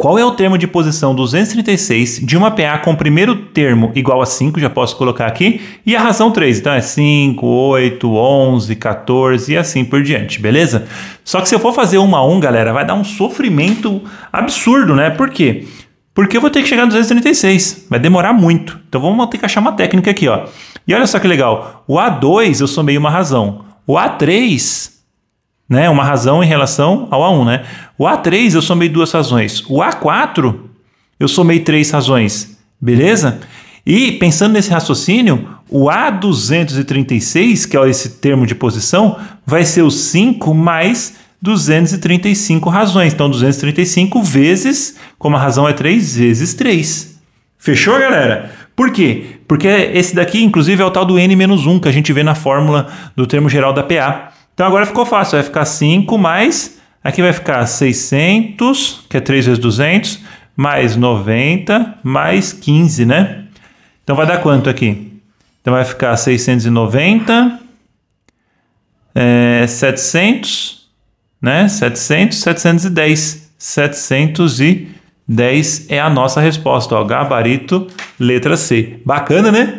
Qual é o termo de posição 236 de uma PA com o primeiro termo igual a 5, já posso colocar aqui, e a razão 3, então é 5, 8, 11, 14 e assim por diante, beleza? Só que se eu for fazer uma a um, galera, vai dar um sofrimento absurdo, né? Por quê? Porque eu vou ter que chegar no 236, vai demorar muito. Então vamos ter que achar uma técnica aqui, ó. E olha só que legal, o A2 eu somei uma razão, o A3 né? Uma razão em relação ao A1, né? O A3 eu somei duas razões. O A4 eu somei três razões, beleza? E pensando nesse raciocínio, o A236, que é esse termo de posição, vai ser o 5 mais 235 razões. Então, 235 vezes, como a razão é 3, vezes 3. Fechou, galera? Por quê? Porque esse daqui, inclusive, é o tal do N-1 que a gente vê na fórmula do termo geral da PA. Então agora ficou fácil, vai ficar 5 mais, aqui vai ficar 600, que é 3 vezes 200, mais 90, mais 15, né? Então vai dar quanto aqui? Então vai ficar 690, é, 700, né? 700, 710. 710 é a nossa resposta, ó, gabarito letra C. Bacana, né?